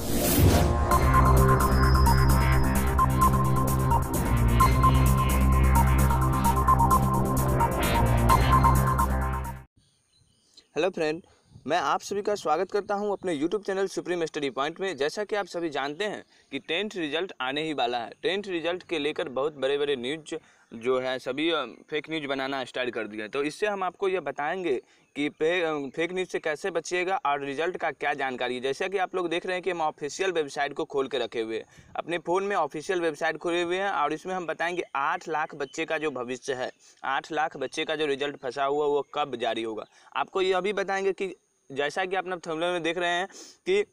hello friend मैं आप सभी का स्वागत करता हूं अपने YouTube channel supreme study point में जैसा कि आप सभी जानते हैं कि टेंथ रिजल्ट आने ही वाला है टेंथ रिजल्ट के लेकर बहुत बड़े बड़े न्यूज जो है सभी फेक न्यूज़ बनाना स्टार्ट कर दिया तो इससे हम आपको ये बताएंगे कि फेक न्यूज़ से कैसे बचिएगा और रिजल्ट का क्या जानकारी है जैसा कि आप लोग देख रहे हैं कि हम ऑफिशियल वेबसाइट को खोल के रखे हुए हैं अपने फ़ोन में ऑफिशियल वेबसाइट खोले हुए हैं और इसमें हम बताएंगे आठ लाख बच्चे का जो भविष्य है आठ लाख बच्चे का जो रिजल्ट फंसा हुआ वो कब जारी होगा आपको ये अभी बताएंगे कि जैसा कि आप थमले में देख रहे हैं कि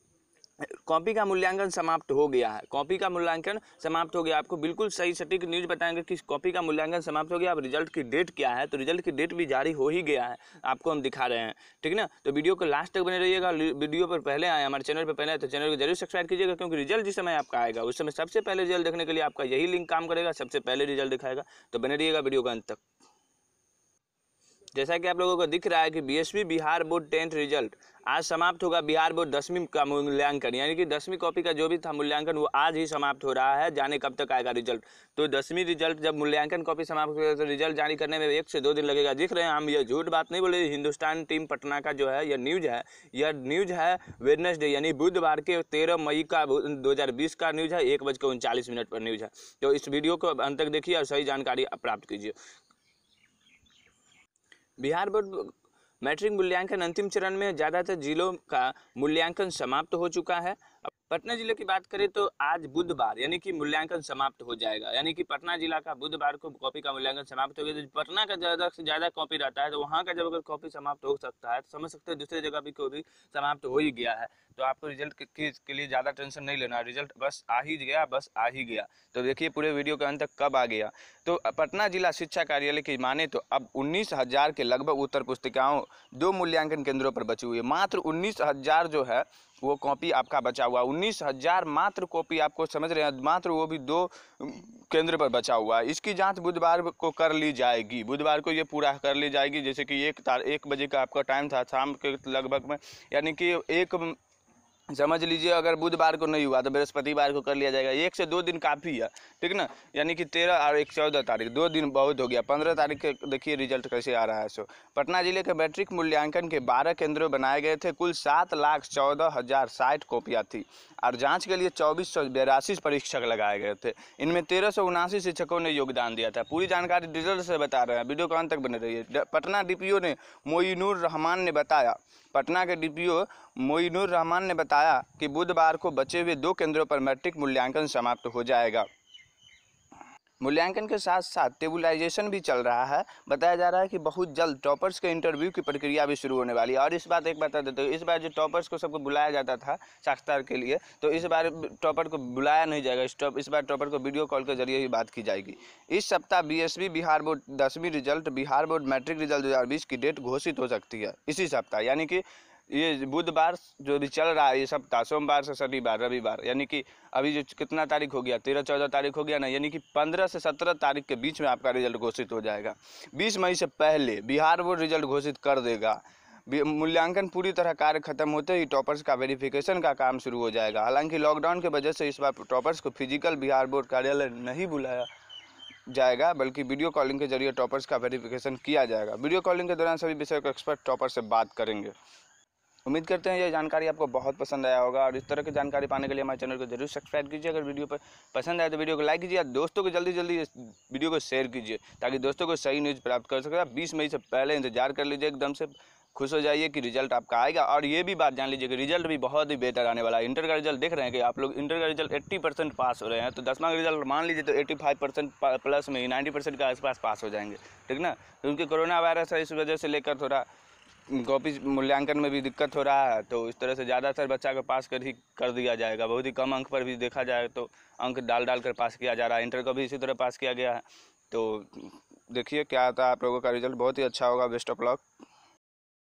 कॉपी का मूल्यांकन समाप्त हो गया है कॉपी का मूल्यांकन समाप्त हो गया आपको बिल्कुल सही सटीक न्यूज़ बताएंगे कि कॉपी का मूल्यांकन समाप्त हो गया अब रिजल्ट की डेट क्या है तो रिजल्ट की डेट भी जारी हो ही गया है आपको हम दिखा रहे हैं ठीक ना तो वीडियो को लास्ट तक बने रहिएगा वीडियो पर पहले आए हमारे चैनल पर पहले आए तो चैनल को जरूर सब्सक्राइब कीजिएगा क्योंकि रिजल्ट जिस समय आपका आएगा उस समय सबसे पहले रिजल्ट देखने के लिए आपका यही लिंक काम करेगा सबसे पहले रिजल्ट दिखाएगा तो बने रहिएगा वीडियो का अंत तक जैसा कि आप लोगों को दिख रहा है कि BSP Bihar board tenth result आज समाप्त होगा बिहार बोर्ड दसवीं का मूल्यांकन यानी कि दसवीं कॉपी का जो भी था मूल्यांकन वो आज ही समाप्त हो रहा है जाने कब तक आएगा रिजल्ट तो दसवीं रिजल्ट जब मूल्यांकन कॉपी समाप्त होगा तो रिजल्ट जारी करने में एक से दो दिन लगेगा दिख रहे हैं हम यह झूठ बात नहीं बोले हिंदुस्तान टीम पटना का जो है यह न्यूज है यह न्यूज है वेडनेसडे यानी बुधवार के तेरह मई का दो का न्यूज है एक बजकर उनचालीस मिनट पर न्यूज है तो इस वीडियो को अंत तक देखिए और सही जानकारी प्राप्त कीजिए बिहार बोर्ड मैट्रिक मूल्यांकन अंतिम चरण में ज़्यादातर जिलों का मूल्यांकन समाप्त हो चुका है पटना जिले की बात करें तो आज बुधवार यानी कि मूल्यांकन समाप्त हो जाएगा यानी कि पटना जिला का बुधवार को कॉपी का मूल्यांकन समाप्त हो गया तो पटना का ज्यादा से ज्यादा कॉपी रहता है तो वहाँ का जब अगर कॉपी समाप्त हो सकता है तो समझ सकते हैं दूसरे जगह भी कॉपी समाप्त हो ही गया है तो आपको रिजल्ट के, के लिए ज्यादा टेंशन नहीं लेना रिजल्ट बस आ ही गया बस आ ही गया तो देखिए पूरे वीडियो के अंत तक कब आ गया तो पटना जिला शिक्षा कार्यालय की माने तो अब उन्नीस हजार के लगभग उत्तर पुस्तिकाओं दो मूल्यांकन केंद्रों पर बची हुई है मात्र उन्नीस हजार जो है वो कॉपी आपका बचा हुआ उन्नीस हज़ार मात्र कॉपी आपको समझ रहे हैं मात्र वो भी दो केंद्र पर बचा हुआ है इसकी जांच बुधवार को कर ली जाएगी बुधवार को ये पूरा कर ली जाएगी जैसे कि एक तार एक बजे का आपका टाइम था शाम के लगभग में यानी कि एक समझ लीजिए अगर बुधवार को नहीं हुआ तो बृहस्पतिवार को कर लिया जाएगा एक से दो दिन काफ़ी है ठीक ना यानी कि तेरह और एक चौदह तारीख दो दिन बहुत हो गया पंद्रह तारीख के देखिए रिजल्ट कैसे आ रहा है सो पटना जिले के मैट्रिक मूल्यांकन के बारह केंद्रों बनाए गए थे कुल सात लाख चौदह हज़ार साठ कॉपियाँ थी और जाँच के लिए चौबीस सौ परीक्षक लगाए गए थे इनमें तेरह सौ उनासी शिक्षकों ने योगदान दिया था पूरी जानकारी डिटेल से बता रहे हैं वीडियो कॉन तक बने रही है पटना डी ने मोइनूर रहमान ने बताया पटना के डीपीओ मोइनुर रहमान ने बताया कि बुधवार को बचे हुए दो केंद्रों पर मैट्रिक मूल्यांकन समाप्त हो जाएगा मूल्यांकन के साथ साथ टेबुलाइजेशन भी चल रहा है बताया जा रहा है कि बहुत जल्द टॉपर्स के इंटरव्यू की प्रक्रिया भी शुरू होने वाली है और इस बात एक बता देते हो इस बार जो टॉपर्स को सबको बुलाया जाता था साक्षात्कार के लिए तो इस बार टॉपर को बुलाया नहीं जाएगा इस, टॉप इस बार टॉपर को वीडियो कॉल के जरिए ही बात की जाएगी इस सप्ताह बी बिहार बोर्ड दसवीं result Bihar board matric result दो की डेट घोषित हो सकती है इसी सप्ताह यानी कि ये बुधवार जो भी चल रहा है ये सप्ताह सोमवार से शनिवार रविवार यानी कि अभी जो कितना तारीख हो गया तेरह चौदह तारीख हो गया ना यानी कि पंद्रह से सत्रह तारीख के बीच में आपका रिजल्ट घोषित हो जाएगा बीस मई से पहले बिहार बोर्ड रिजल्ट घोषित कर देगा मूल्यांकन पूरी तरह कार्य खत्म होते ही टॉपर्स का वेरिफिकेशन का काम शुरू हो जाएगा हालांकि लॉकडाउन के वजह से इस बार टॉपर्स को फिजिकल बिहार बोर्ड कार्यालय नहीं बुलाया जाएगा बल्कि वीडियो कॉलिंग के जरिए टॉपर्स का वेरिफिकेशन किया जाएगा वीडियो कॉलिंग के दौरान सभी विषय के एक्सपर्ट टॉपर से बात करेंगे उम्मीद करते हैं ये जानकारी आपको बहुत पसंद आया होगा और इस तरह की जानकारी पाने के लिए हमारे चैनल को जरूर सब्सक्राइब कीजिए अगर वीडियो पर पसंद आए तो वीडियो को लाइक कीजिए और दोस्तों को जल्दी जल्दी इस वीडियो को शेयर कीजिए ताकि दोस्तों को सही न्यूज़ प्राप्त कर सके बीस मई से पहले इंतजार कर लीजिए एकदम से खुश हो जाइए कि रिजल्ट आपका आएगा और ये भी बात जान लीजिए कि रिजल्ट भी बहुत ही बेहतर आने वाला है इंटर का रिजल्ट देख रहे हैं कि आप लोग इंटर का रिजल्ट 80 परसेंट पास हो रहे हैं तो दसवां का रिजल्ट मान लीजिए तो 85 परसेंट प्लस में ही 90 परसेंट के आसपास पास हो जाएंगे ठीक ना क्योंकि कोरोना वायरस है इस वजह से लेकर थोड़ा कॉपी मूल्यांकन में भी दिक्कत हो रहा है तो इस तरह से ज़्यादातर बच्चा को पास कर ही कर दिया जाएगा बहुत ही कम अंक पर भी देखा जाए तो अंक डाल डाल कर पास किया जा रहा है इंटर का भी इसी तरह पास किया गया है तो देखिए क्या आता है आप लोगों का रिजल्ट बहुत ही अच्छा होगा बेस्ट ऑफ लक